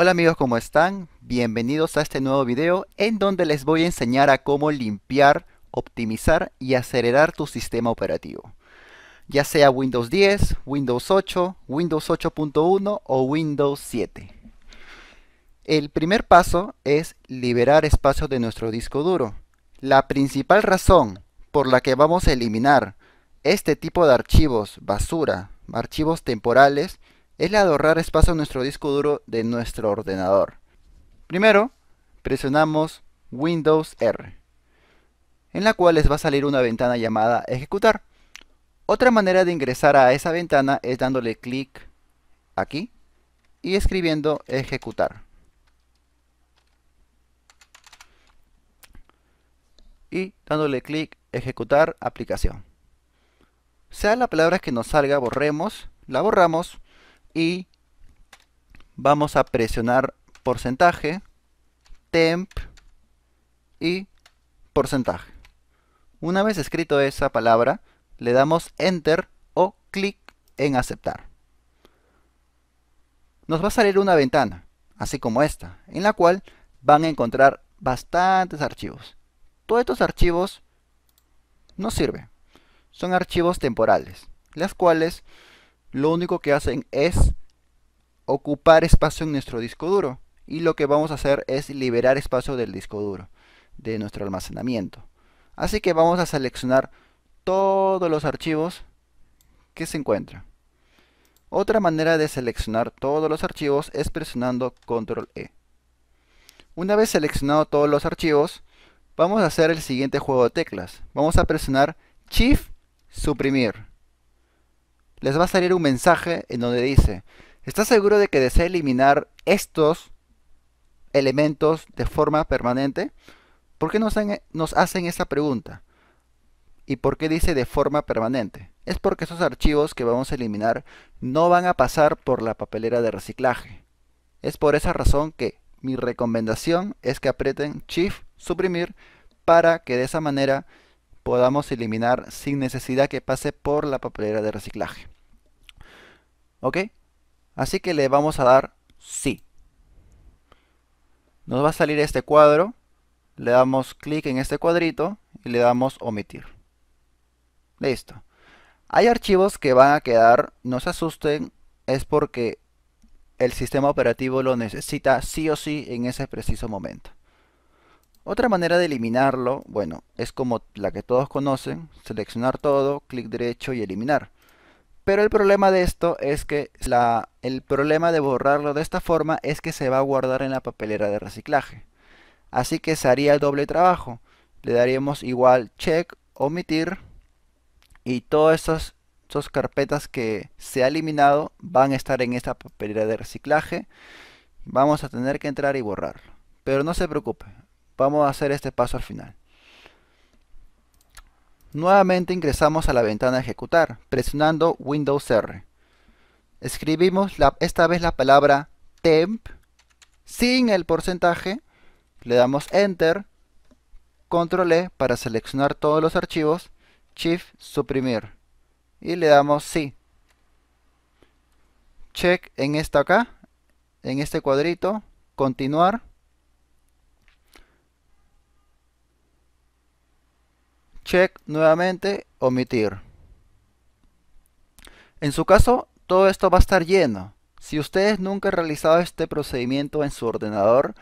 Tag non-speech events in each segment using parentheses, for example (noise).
Hola amigos, ¿cómo están? Bienvenidos a este nuevo video en donde les voy a enseñar a cómo limpiar, optimizar y acelerar tu sistema operativo. Ya sea Windows 10, Windows 8, Windows 8.1 o Windows 7. El primer paso es liberar espacio de nuestro disco duro. La principal razón por la que vamos a eliminar este tipo de archivos basura, archivos temporales, es la de ahorrar espacio en nuestro disco duro de nuestro ordenador. Primero, presionamos Windows R, en la cual les va a salir una ventana llamada Ejecutar. Otra manera de ingresar a esa ventana es dándole clic aquí y escribiendo Ejecutar. Y dándole clic Ejecutar aplicación. Sea la palabra que nos salga, borremos, la borramos y vamos a presionar porcentaje, temp y porcentaje. Una vez escrito esa palabra, le damos enter o clic en aceptar. Nos va a salir una ventana, así como esta, en la cual van a encontrar bastantes archivos. Todos estos archivos no sirven. Son archivos temporales, las cuales lo único que hacen es ocupar espacio en nuestro disco duro. Y lo que vamos a hacer es liberar espacio del disco duro, de nuestro almacenamiento. Así que vamos a seleccionar todos los archivos que se encuentran. Otra manera de seleccionar todos los archivos es presionando Control E. Una vez seleccionado todos los archivos, vamos a hacer el siguiente juego de teclas. Vamos a presionar Shift Suprimir les va a salir un mensaje en donde dice, ¿estás seguro de que desea eliminar estos elementos de forma permanente? ¿Por qué nos, hacen esa pregunta? ¿Y por qué dice de forma permanente? Es porque esos archivos que vamos a eliminar no van a pasar por la papelera de reciclaje. Es por esa razón que mi recomendación es que aprieten Shift Suprimir para que de esa manera podamos eliminar sin necesidad que pase por la papelera de reciclaje. ¿Ok? Así que le vamos a dar sí. Nos va a salir este cuadro. Le damos clic en este cuadrito y le damos omitir. Listo. Hay archivos que van a quedar, no se asusten, es porque el sistema operativo lo necesita sí o sí en ese preciso momento. Otra manera de eliminarlo, bueno, es como la que todos conocen, seleccionar todo, clic derecho y eliminar. Pero el problema de esto es que la, el problema de borrarlo de esta forma es que se va a guardar en la papelera de reciclaje. Así que se haría el doble trabajo. Le daríamos igual check, omitir y todas esas, esas carpetas que se ha eliminado van a estar en esta papelera de reciclaje. Vamos a tener que entrar y borrarlo. Pero no se preocupe, vamos a hacer este paso al final. Nuevamente ingresamos a la ventana ejecutar, presionando Windows R. Escribimos esta vez la palabra temp sin el porcentaje, le damos Enter, Control E para seleccionar todos los archivos, Shift suprimir y le damos sí. Check en esta acá, en este cuadrito, continuar check nuevamente, omitir. En su caso, todo esto va a estar lleno. Si ustedes nunca han realizado este procedimiento en su ordenador,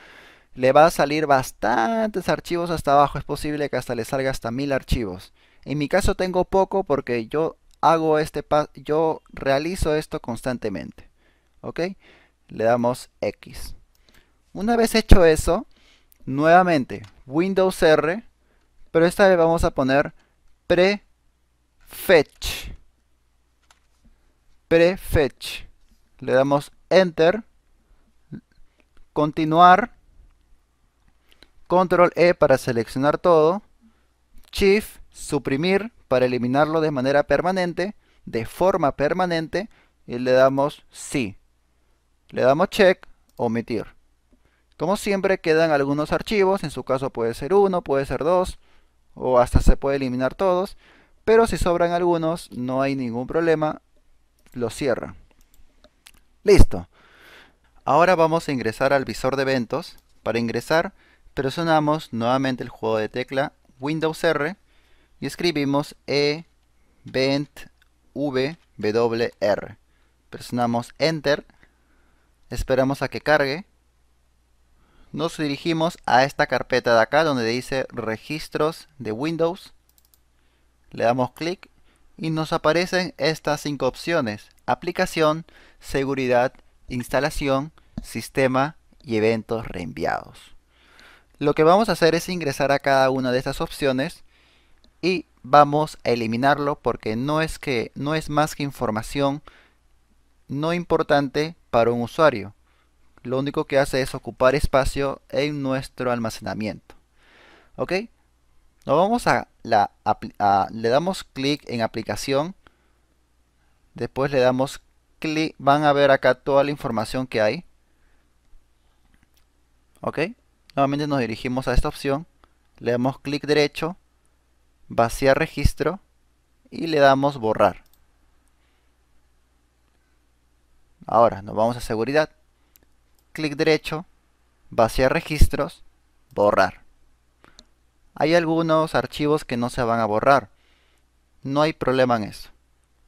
le va a salir bastantes archivos hasta abajo. Es posible que hasta le salga hasta mil archivos. En mi caso tengo poco porque yo hago este yo realizo esto constantemente. ¿Ok? Le damos X. Una vez hecho eso, nuevamente Windows R pero esta vez vamos a poner prefetch. Prefetch. Le damos enter. Continuar. Control E para seleccionar todo. Shift, suprimir para eliminarlo de manera permanente, de forma permanente. Y le damos sí. Le damos check, omitir. Como siempre quedan algunos archivos, en su caso puede ser uno, puede ser dos, o hasta se puede eliminar todos, pero si sobran algunos no hay ningún problema, lo cierra. Listo. Ahora vamos a ingresar al visor de eventos. Para ingresar presionamos nuevamente el juego de tecla Windows R y escribimos EventVWR. Presionamos Enter, esperamos a que cargue nos dirigimos a esta carpeta de acá donde dice registros de Windows. Le damos clic y nos aparecen estas cinco opciones. Aplicación, seguridad, instalación, sistema y eventos reenviados. Lo que vamos a hacer es ingresar a cada una de estas opciones y vamos a eliminarlo porque no es que no es más que información no importante para un usuario lo único que hace es ocupar espacio en nuestro almacenamiento. ¿Ok? Nos vamos a la, le damos clic en aplicación. Después le damos clic. Van a ver acá toda la información que hay. ¿Ok? Nuevamente nos dirigimos a esta opción. Le damos clic derecho. Vaciar registro. Y le damos borrar. Ahora nos vamos a seguridad clic derecho, vaciar registros, borrar. Hay algunos archivos que no se van a borrar. No hay problema en eso.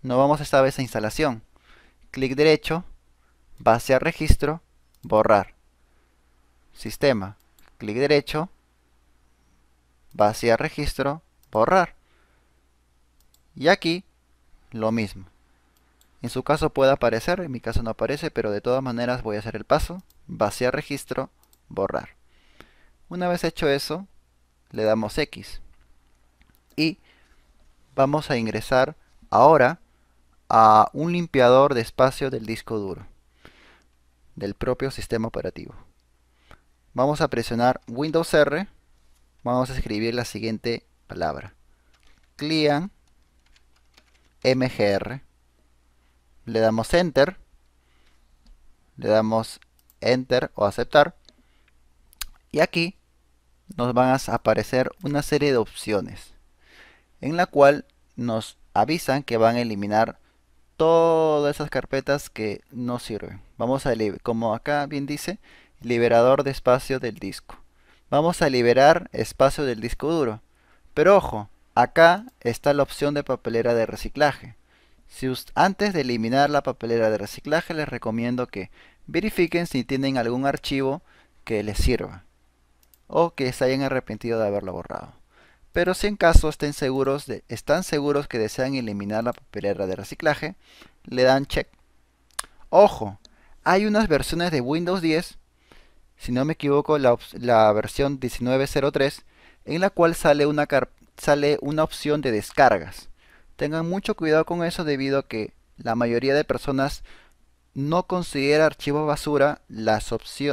No vamos esta vez a instalación. Clic derecho, vaciar registro, borrar. Sistema, clic derecho, vaciar registro, borrar. Y aquí lo mismo. En su caso puede aparecer, en mi caso no aparece, pero de todas maneras voy a hacer el paso, vaciar registro, borrar. Una vez hecho eso, le damos X. Y vamos a ingresar ahora a un limpiador de espacio del disco duro, del propio sistema operativo. Vamos a presionar Windows R, vamos a escribir la siguiente palabra, client mgr le damos enter, le damos enter o aceptar y aquí nos van a aparecer una serie de opciones en la cual nos avisan que van a eliminar todas esas carpetas que no sirven. Vamos a, como acá bien dice, liberador de espacio del disco. Vamos a liberar espacio del disco duro. Pero ojo, acá está la opción de papelera de reciclaje antes de eliminar la papelera de reciclaje les recomiendo que verifiquen si tienen algún archivo que les sirva o que se hayan arrepentido de haberlo borrado. Pero si en caso estén seguros de, están seguros que desean eliminar la papelera de reciclaje, le dan check. Ojo, hay unas versiones de Windows 10, si no me equivoco la, versión 1903, en la cual sale una opción de descargas Tengan mucho cuidado con eso debido a que la mayoría de personas no considera archivos basura las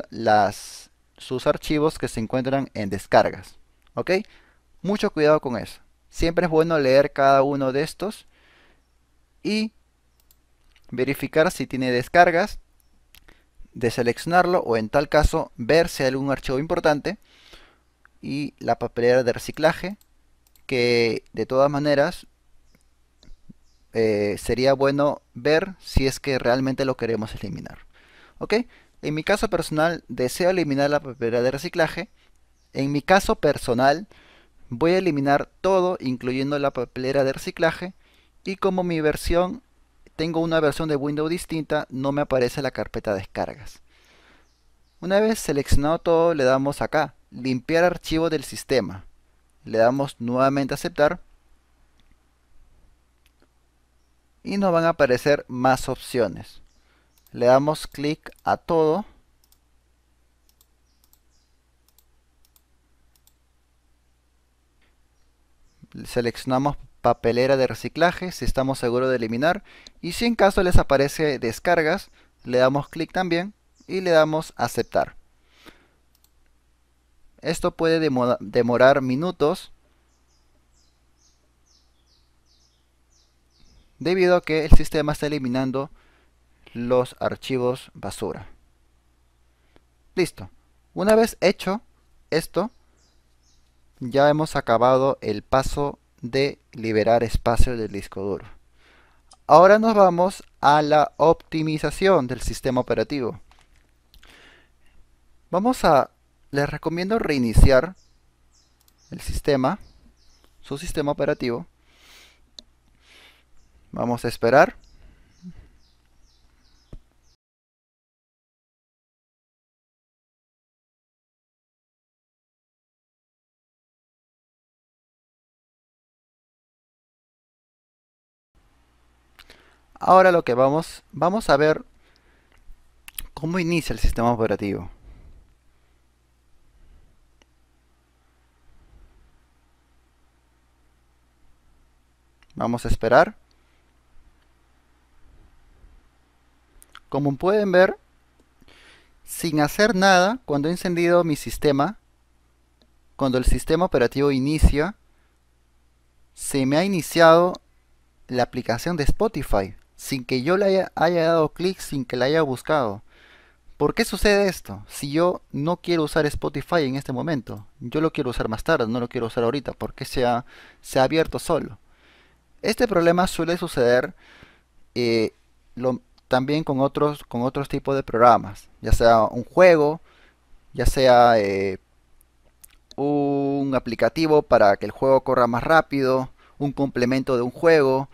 las, sus archivos que se encuentran en descargas. ¿Ok? Mucho cuidado con eso. Siempre es bueno leer cada uno de estos y verificar si tiene descargas, deseleccionarlo o en tal caso ver si hay algún archivo importante y la papelera de reciclaje que de todas maneras eh, sería bueno ver si es que realmente lo queremos eliminar. ¿Ok? En mi caso personal, deseo eliminar la papelera de reciclaje. En mi caso personal, voy a eliminar todo, incluyendo la papelera de reciclaje. Y como mi versión, tengo una versión de Windows distinta, no me aparece la carpeta de descargas. Una vez seleccionado todo, le damos acá, limpiar archivo del sistema. Le damos nuevamente aceptar y nos van a aparecer más opciones. Le damos clic a todo. Seleccionamos papelera de reciclaje si estamos seguros de eliminar y si en caso les aparece descargas le damos clic también y le damos aceptar. Esto puede demorar minutos debido a que el sistema está eliminando los archivos basura. Listo. Una vez hecho esto, ya hemos acabado el paso de liberar espacio del disco duro. Ahora nos vamos a la optimización del sistema operativo. Vamos a, les recomiendo reiniciar el sistema, su sistema operativo, Vamos a esperar. Ahora lo que vamos, vamos a ver cómo inicia el sistema operativo. Vamos a esperar. Como pueden ver, sin hacer nada, cuando he encendido mi sistema, cuando el sistema operativo inicia, se me ha iniciado la aplicación de Spotify, sin que yo le haya, dado clic, sin que la haya buscado. ¿Por qué sucede esto? Si yo no quiero usar Spotify en este momento, yo lo quiero usar más tarde, no lo quiero usar ahorita, porque se ha, se ha abierto solo. Este problema suele suceder eh, lo, también con otros, con otros tipos de programas, ya sea un juego, ya sea eh, un aplicativo para que el juego corra más rápido, un complemento de un juego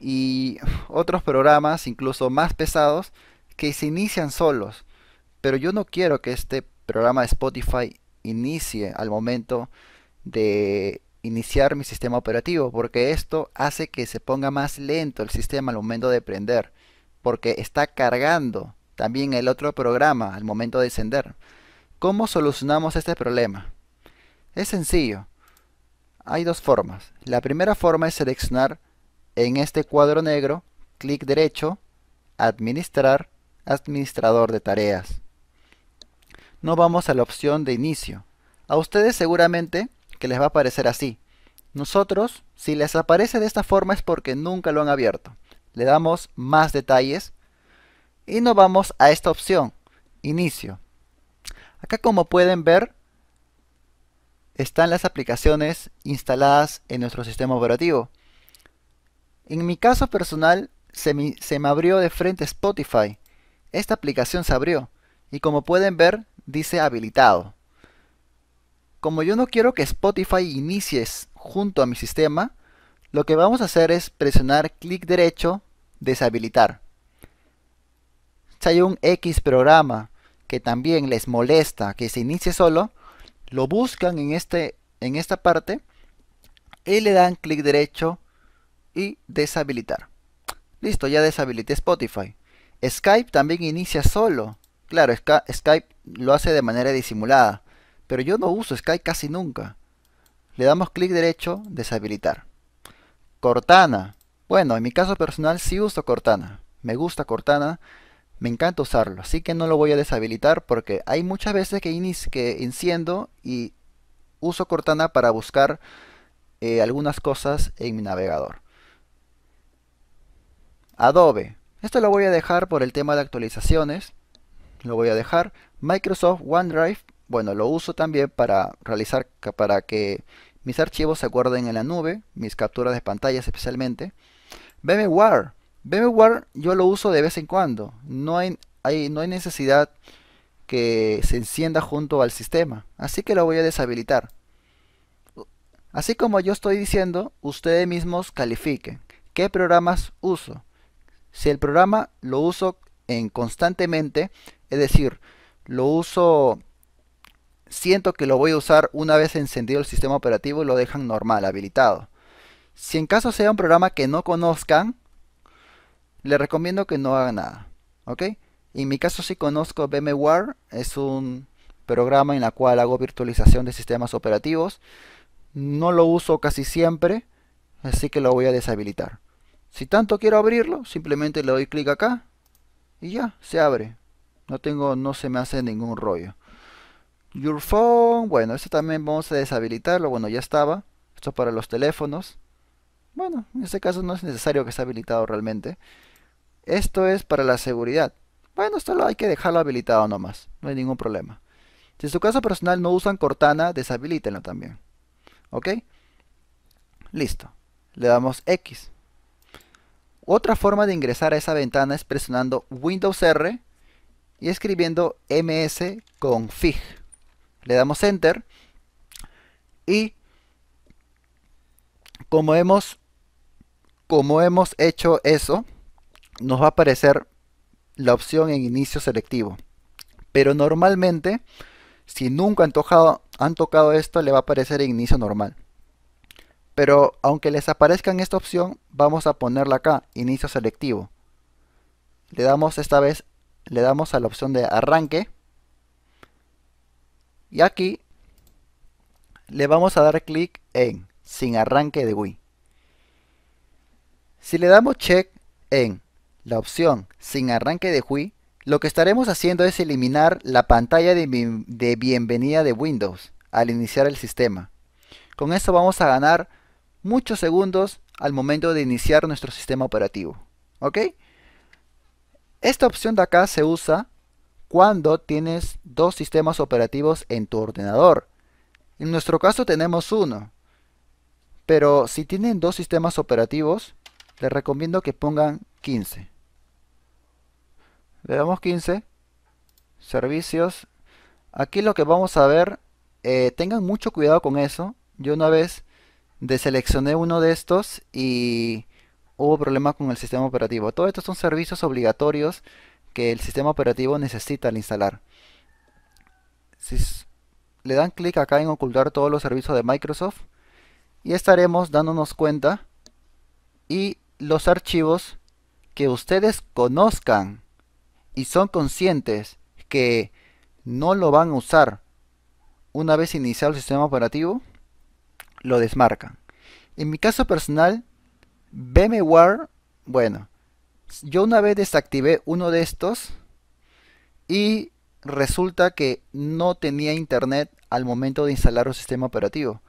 y otros programas incluso más pesados que se inician solos. Pero yo no quiero que este programa de Spotify inicie al momento de iniciar mi sistema operativo porque esto hace que se ponga más lento el sistema al momento de prender porque está cargando también el otro programa al momento de encender. ¿Cómo solucionamos este problema? Es sencillo. Hay dos formas. La primera forma es seleccionar en este cuadro negro, clic derecho, administrar, administrador de tareas. No vamos a la opción de inicio. A ustedes seguramente que les va a aparecer así. Nosotros, si les aparece de esta forma es porque nunca lo han abierto le damos más detalles y nos vamos a esta opción, inicio. Acá como pueden ver, están las aplicaciones instaladas en nuestro sistema operativo. En mi caso personal, se me, se me abrió de frente Spotify. Esta aplicación se abrió y como pueden ver, dice habilitado. Como yo no quiero que Spotify inicies junto a mi sistema, lo que vamos a hacer es presionar clic derecho deshabilitar. Si hay un X programa que también les molesta que se inicie solo, lo buscan en, este, en esta parte y le dan clic derecho y deshabilitar. Listo, ya deshabilité Spotify. Skype también inicia solo. Claro, Skype lo hace de manera disimulada, pero yo no uso Skype casi nunca. Le damos clic derecho, deshabilitar. Cortana, bueno, en mi caso personal sí uso Cortana. Me gusta Cortana, me encanta usarlo, así que no lo voy a deshabilitar porque hay muchas veces que, enciendo y uso Cortana para buscar eh, algunas cosas en mi navegador. Adobe. Esto lo voy a dejar por el tema de actualizaciones. Lo voy a dejar. Microsoft OneDrive. Bueno, lo uso también para realizar, para que mis archivos se guarden en la nube, mis capturas de pantalla especialmente. VMware. VMware yo lo uso de vez en cuando. No hay, no hay necesidad que se encienda junto al sistema. Así que lo voy a deshabilitar. Así como yo estoy diciendo, ustedes mismos califiquen qué programas uso. Si el programa lo uso en constantemente, es decir, lo uso, siento que lo voy a usar una vez encendido el sistema operativo y lo dejan normal, habilitado. Si en caso sea un programa que no conozcan, les recomiendo que no hagan nada. ¿Ok? En mi caso sí conozco VMware, es un programa en el cual hago virtualización de sistemas operativos. No lo uso casi siempre, así que lo voy a deshabilitar. Si tanto quiero abrirlo, simplemente le doy clic acá y ya, se abre. No tengo, no se me hace ningún rollo. Your phone, bueno, esto también vamos a deshabilitarlo, bueno, ya estaba. Esto es para los teléfonos. Bueno, en este caso no es necesario que esté habilitado realmente. Esto es para la seguridad. Bueno, esto hay que dejarlo habilitado nomás, no hay ningún problema. Si en su caso personal no usan Cortana, deshabilítenlo también. ¿Ok? Listo. Le damos X. Otra forma de ingresar a esa ventana es presionando Windows R y escribiendo msconfig. Le damos Enter y como hemos como hemos hecho eso, nos va a aparecer la opción en inicio selectivo. Pero normalmente, si nunca han, tocado, esto, le va a aparecer en inicio normal. Pero aunque les aparezca en esta opción, vamos a ponerla acá, inicio selectivo. Le damos esta vez, le damos a la opción de arranque. Y aquí le vamos a dar clic en sin arranque de Wii. Si le damos check en la opción sin arranque de GUI, lo que estaremos haciendo es eliminar la pantalla de, bienvenida de Windows al iniciar el sistema. Con eso vamos a ganar muchos segundos al momento de iniciar nuestro sistema operativo. ¿Ok? Esta opción de acá se usa cuando tienes dos sistemas operativos en tu ordenador. En nuestro caso tenemos uno. Pero si tienen dos sistemas operativos, les recomiendo que pongan 15. Le damos 15. Servicios. Aquí lo que vamos a ver, eh, tengan mucho cuidado con eso. Yo una vez deseleccioné uno de estos y hubo problemas con el sistema operativo. Todos estos son servicios obligatorios que el sistema operativo necesita al instalar. Si le dan clic acá en ocultar todos los servicios de Microsoft y estaremos dándonos cuenta y los archivos que ustedes conozcan y son conscientes que no lo van a usar una vez iniciado el sistema operativo, lo desmarcan. En mi caso personal, VMware, bueno, yo una vez desactivé uno de estos y resulta que no tenía internet al momento de instalar el sistema operativo.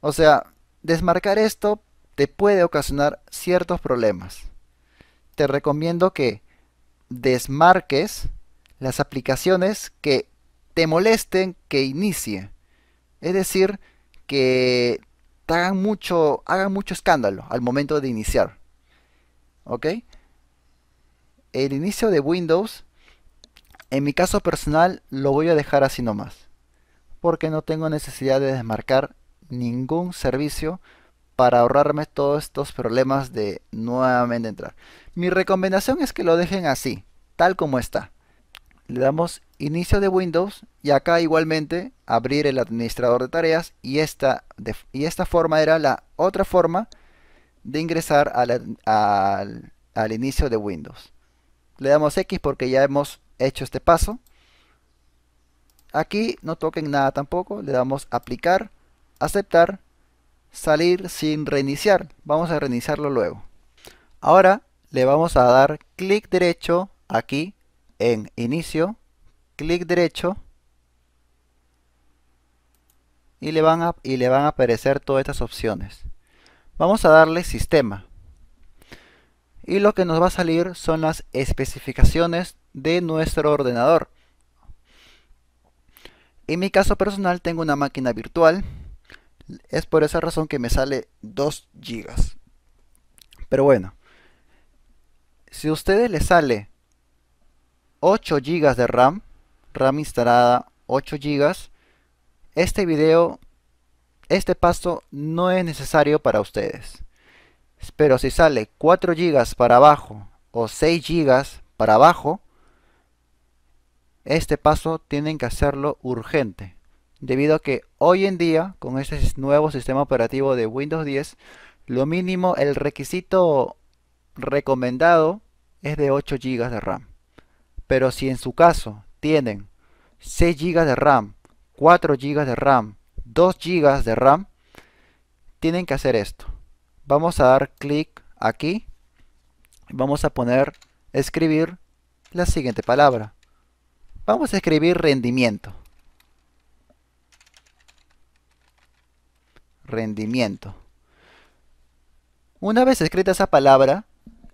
O sea, desmarcar esto te puede ocasionar ciertos problemas. Te recomiendo que desmarques las aplicaciones que te molesten que inicie. Es decir, que hagan mucho, hagan mucho escándalo al momento de iniciar. El inicio de Windows, en mi caso personal, lo voy a dejar así nomás. Porque no tengo necesidad de desmarcar ningún servicio para ahorrarme todos estos problemas de nuevamente entrar. Mi recomendación es que lo dejen así, tal como está. Le damos inicio de Windows y acá igualmente abrir el administrador de tareas y esta, y esta forma era la otra forma de ingresar al inicio de Windows. Le damos X porque ya hemos hecho este paso. Aquí no toquen nada tampoco, le damos aplicar, aceptar salir sin reiniciar. Vamos a reiniciarlo luego. Ahora le vamos a dar clic derecho aquí en inicio, clic derecho y le, van a, y le van a aparecer todas estas opciones. Vamos a darle sistema y lo que nos va a salir son las especificaciones de nuestro ordenador. En mi caso personal tengo una máquina virtual es por esa razón que me sale 2 GB. Pero bueno, si a ustedes les sale 8 GB de RAM, RAM instalada 8 GB, este video, este paso no es necesario para ustedes. Pero si sale 4 GB para abajo o 6 GB para abajo, este paso tienen que hacerlo urgente debido a que hoy en día, con este nuevo sistema operativo de Windows 10, lo mínimo, el requisito recomendado es de 8 GB de RAM. Pero si en su caso tienen 6 GB de RAM, 4 GB de RAM, 2 GB de RAM, tienen que hacer esto. Vamos a dar clic aquí. Vamos a poner, escribir la siguiente palabra. Vamos a escribir rendimiento. rendimiento. Una vez escrita esa palabra,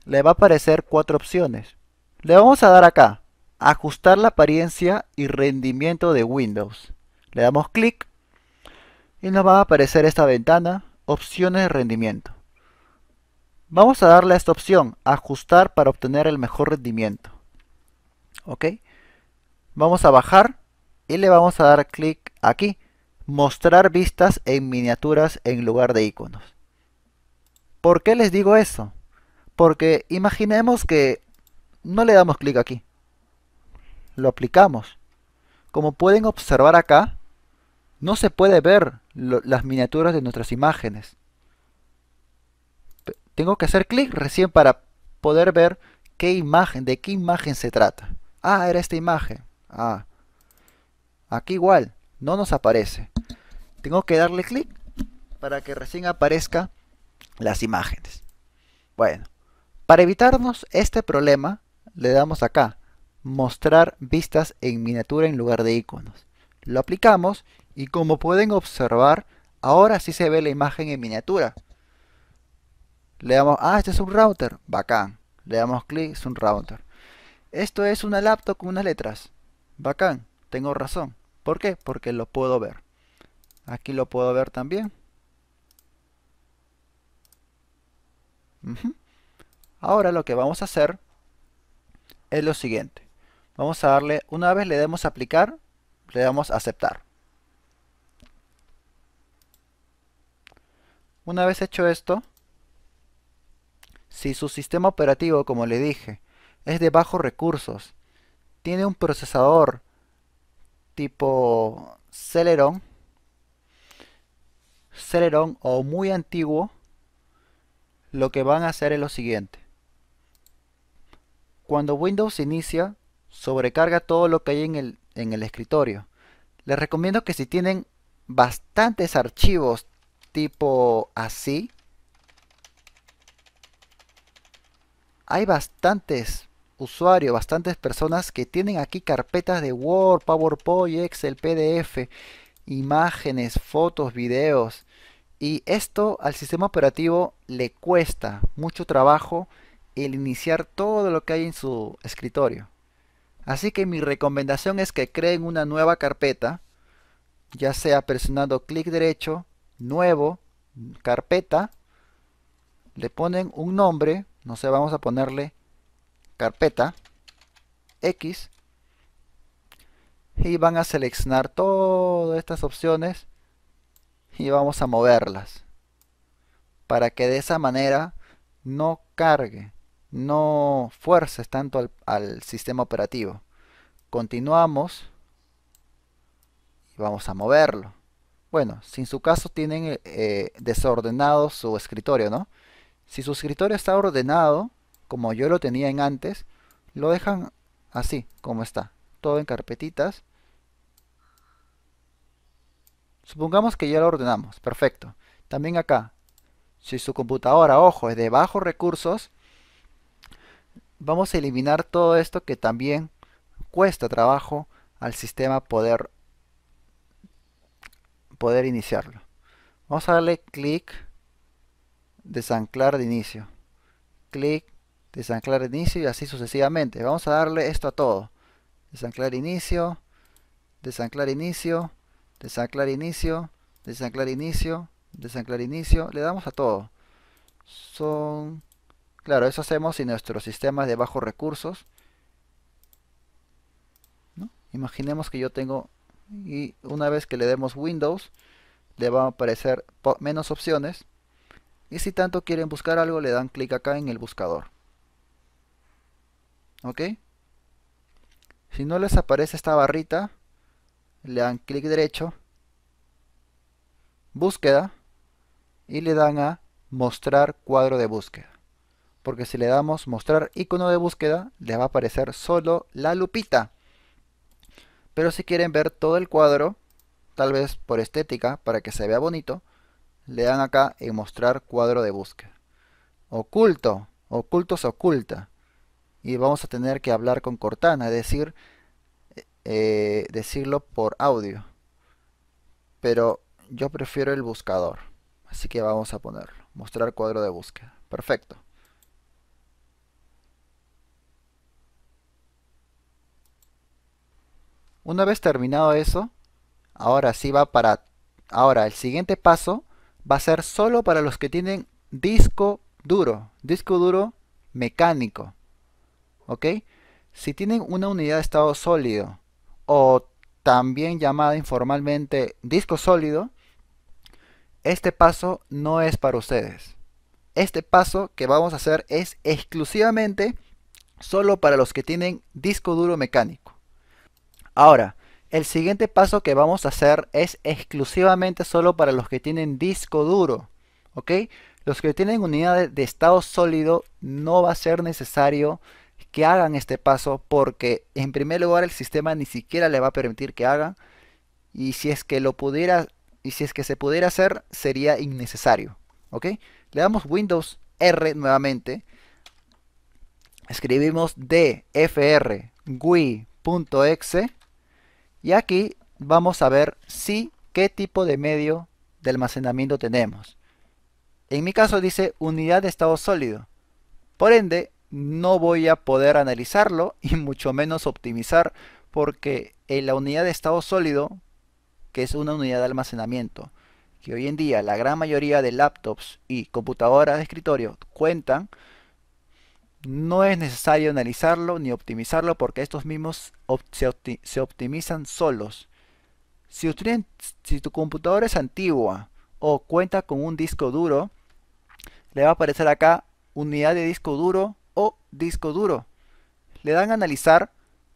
le va a aparecer cuatro opciones. Le vamos a dar acá, ajustar la apariencia y rendimiento de Windows. Le damos clic y nos va a aparecer esta ventana, opciones de rendimiento. Vamos a darle a esta opción, ajustar para obtener el mejor rendimiento. ¿Ok? Vamos a bajar y le vamos a dar clic aquí mostrar vistas en miniaturas en lugar de iconos. ¿Por qué les digo eso? Porque imaginemos que no le damos clic aquí. Lo aplicamos. Como pueden observar acá, no se puede ver las miniaturas de nuestras imágenes. Tengo que hacer clic recién para poder ver qué imagen, de qué imagen se trata. Ah, era esta imagen. Ah. Aquí igual, no nos aparece. Tengo que darle clic para que recién aparezca las imágenes. Bueno, para evitarnos este problema, le damos acá, mostrar vistas en miniatura en lugar de iconos. Lo aplicamos y como pueden observar, ahora sí se ve la imagen en miniatura. Le damos, ah, este es un router, bacán. Le damos clic, es un router. Esto es una laptop con unas letras. Bacán, tengo razón. ¿Por qué? Porque lo puedo ver. Aquí lo puedo ver también. Ahora lo que vamos a hacer es lo siguiente. Vamos a darle, una vez le demos aplicar, le damos aceptar. Una vez hecho esto, si su sistema operativo, como le dije, es de bajos recursos, tiene un procesador tipo Celeron, Celeron o muy antiguo, lo que van a hacer es lo siguiente. Cuando Windows inicia, sobrecarga todo lo que hay en el, en el escritorio. Les recomiendo que si tienen bastantes archivos tipo así, hay bastantes usuarios, bastantes personas que tienen aquí carpetas de Word, PowerPoint, Excel, PDF, imágenes, fotos, videos. Y esto al sistema operativo le cuesta mucho trabajo el iniciar todo lo que hay en su escritorio. Así que mi recomendación es que creen una nueva carpeta, ya sea presionando clic derecho, nuevo, carpeta, le ponen un nombre, no sé, vamos a ponerle carpeta X y van a seleccionar todas estas opciones y vamos a moverlas para que de esa manera no cargue, no fuerces tanto al, sistema operativo. Continuamos y vamos a moverlo. Bueno, si en su caso tienen eh, desordenado su escritorio, ¿no? Si su escritorio está ordenado, como yo lo tenía en antes, lo dejan así, como está. Todo en carpetitas. Supongamos que ya lo ordenamos. Perfecto. También acá. Si su computadora, ojo, es de bajos recursos, vamos a eliminar todo esto que también cuesta trabajo al sistema poder, poder iniciarlo. Vamos a darle clic, desanclar de inicio. Clic, desanclar de inicio y así sucesivamente. Vamos a darle esto a todo. Desanclar inicio, desanclar inicio, Desanclar inicio, desanclar inicio, desanclar inicio. Le damos a todo. Son... Claro, eso hacemos si nuestro sistema es de bajos recursos. Imaginemos que yo tengo... Y una vez que le demos Windows, le van a aparecer menos opciones. Y si tanto quieren buscar algo, le dan clic acá en el buscador. ¿Ok? Si no les aparece esta barrita, le dan clic derecho, búsqueda y le dan a mostrar cuadro de búsqueda. Porque si le damos mostrar icono de búsqueda, le va a aparecer solo la lupita. Pero si quieren ver todo el cuadro, tal vez por estética, para que se vea bonito, le dan acá en mostrar cuadro de búsqueda. Oculto, oculto se oculta. Y vamos a tener que hablar con Cortana, es decir, eh, decirlo por audio. Pero yo prefiero el buscador. Así que vamos a ponerlo. Mostrar cuadro de búsqueda. Perfecto. Una vez terminado eso, ahora sí va para... Ahora, el siguiente paso va a ser solo para los que tienen disco duro, disco duro mecánico. ¿Ok? Si tienen una unidad de estado sólido o también llamada informalmente disco sólido, este paso no es para ustedes. Este paso que vamos a hacer es exclusivamente solo para los que tienen disco duro mecánico. Ahora, el siguiente paso que vamos a hacer es exclusivamente solo para los que tienen disco duro. ¿Ok? Los que tienen unidades de estado sólido no va a ser necesario que hagan este paso porque en primer lugar el sistema ni siquiera le va a permitir que haga y si es que lo pudiera y si es que se pudiera hacer sería innecesario, ¿ok? Le damos Windows R nuevamente, escribimos dfr y aquí vamos a ver si qué tipo de medio de almacenamiento tenemos. En mi caso dice unidad de estado sólido. Por ende, no voy a poder analizarlo (laughs) y mucho menos optimizar porque en la unidad de estado sólido, que es una unidad de almacenamiento, que hoy en día la gran mayoría de laptops y computadoras de escritorio cuentan, no es necesario analizarlo ni optimizarlo porque estos mismos se, optimizan solos. Si, si tu computadora es antigua o cuenta con un disco duro, le va a aparecer acá unidad de disco duro disco duro. Le dan a analizar,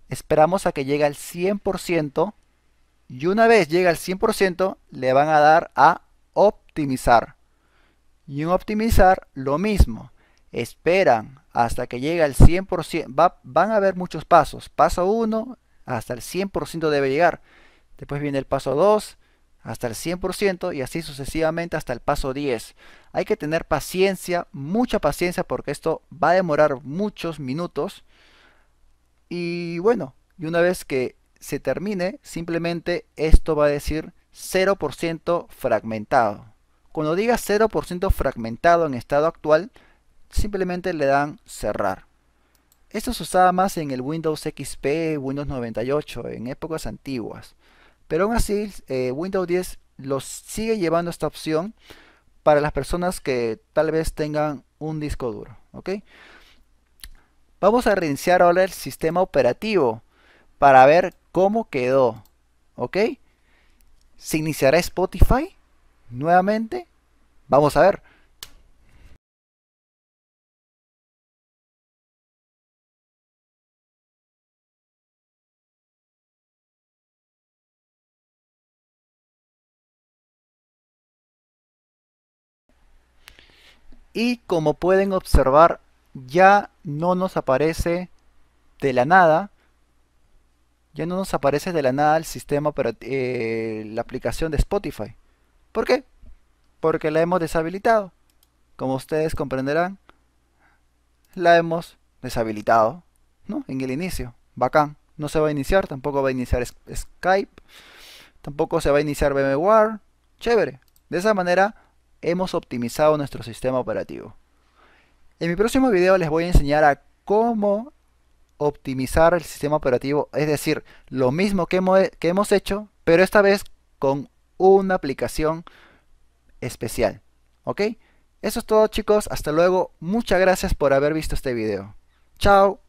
esperamos a que llegue al 100% y una vez llega al 100% le van a dar a optimizar. Y en optimizar lo mismo, esperan hasta que llegue al 100%, va, van a haber muchos pasos. Paso 1, hasta el 100% debe llegar. Después viene el paso 2, hasta el 100% y así sucesivamente hasta el paso 10. Hay que tener paciencia, mucha paciencia porque esto va a demorar muchos minutos. Y bueno, y una vez que se termine, simplemente esto va a decir 0% fragmentado. Cuando diga 0% fragmentado en estado actual, simplemente le dan cerrar. Esto se usaba más en el Windows XP, Windows 98, en épocas antiguas. Pero aún así, eh, Windows 10 los sigue llevando esta opción para las personas que tal vez tengan un disco duro. ¿ok? Vamos a reiniciar ahora el sistema operativo para ver cómo quedó. ¿Ok? ¿Se iniciará Spotify nuevamente? Vamos a ver. Y como pueden observar, ya no nos aparece de la nada. Ya no nos aparece de la nada el sistema, pero eh, la aplicación de Spotify. ¿Por qué? Porque la hemos deshabilitado. Como ustedes comprenderán, la hemos deshabilitado ¿no? en el inicio. Bacán. No se va a iniciar, tampoco va a iniciar Skype, tampoco se va a iniciar VMware. Chévere. De esa manera hemos optimizado nuestro sistema operativo. En mi próximo video les voy a enseñar a cómo optimizar el sistema operativo, es decir, lo mismo que hemos, hecho, pero esta vez con una aplicación especial. ¿Ok? Eso es todo chicos, hasta luego, muchas gracias por haber visto este video. Chao.